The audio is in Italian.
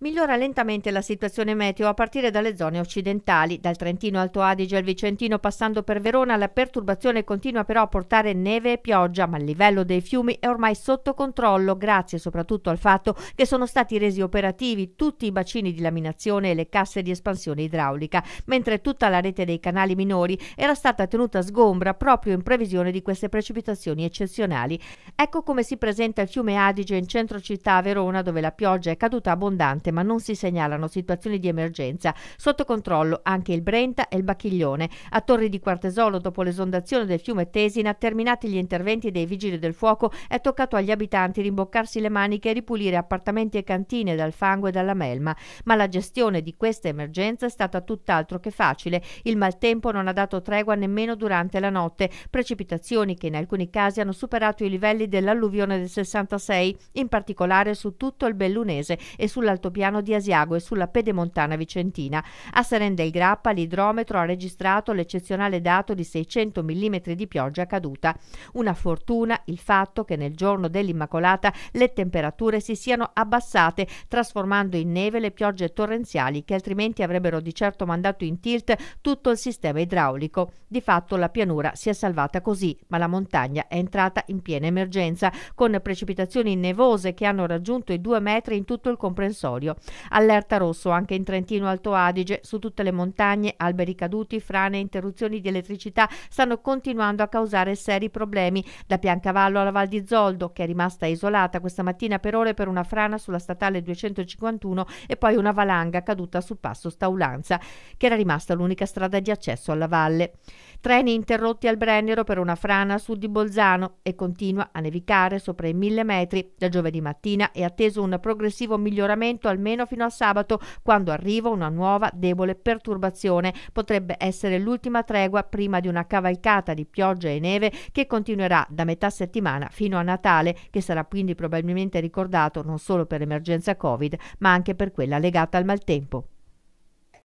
Migliora lentamente la situazione meteo a partire dalle zone occidentali. Dal Trentino Alto Adige al Vicentino, passando per Verona, la perturbazione continua però a portare neve e pioggia, ma il livello dei fiumi è ormai sotto controllo, grazie soprattutto al fatto che sono stati resi operativi tutti i bacini di laminazione e le casse di espansione idraulica, mentre tutta la rete dei canali minori era stata tenuta sgombra proprio in previsione di queste precipitazioni eccezionali. Ecco come si presenta il fiume Adige in centro città a Verona, dove la pioggia è caduta abbondante segnalate ma non si segnalano situazioni di emergenza. Sotto controllo anche il Brenta e il Bacchiglione. A Torri di Quartesolo, dopo l'esondazione del fiume Tesina, terminati gli interventi dei vigili del fuoco, è toccato agli abitanti rimboccarsi le maniche e ripulire appartamenti e cantine dal fango e dalla melma. Ma la gestione di questa emergenza è stata tutt'altro che facile. Il maltempo non ha dato tregua nemmeno durante la notte. Precipitazioni che in alcuni casi hanno superato i livelli dell'alluvione del 66, in particolare su tutto il Bellunese e sull'Alto sull'altopiano Piano di Asiago e sulla pedemontana vicentina. A Seren del Grappa l'idrometro ha registrato l'eccezionale dato di 600 mm di pioggia caduta. Una fortuna il fatto che nel giorno dell'Immacolata le temperature si siano abbassate, trasformando in neve le piogge torrenziali che altrimenti avrebbero di certo mandato in tilt tutto il sistema idraulico. Di fatto la pianura si è salvata così, ma la montagna è entrata in piena emergenza, con precipitazioni nevose che hanno raggiunto i due metri in tutto il comprensorio Vesuvio. Allerta rosso anche in Trentino Alto Adige, su tutte le montagne, alberi caduti, frane, interruzioni di elettricità stanno continuando a causare seri problemi da Piancavallo alla Val di Zoldo, che è rimasta isolata questa mattina per ore per una frana sulla statale 251 e poi una valanga caduta sul passo Staulanza, che era rimasta l'unica strada di accesso alla valle. Treni interrotti al Brennero per una frana a sud di Bolzano e continua a nevicare sopra i mille metri. Da giovedì mattina è atteso un progressivo miglioramento al almeno fino a sabato, quando arriva una nuova debole perturbazione. Potrebbe essere l'ultima tregua prima di una cavalcata di pioggia e neve che continuerà da metà settimana fino a Natale, che sarà quindi probabilmente ricordato non solo per l'emergenza Covid, ma anche per quella legata al maltempo.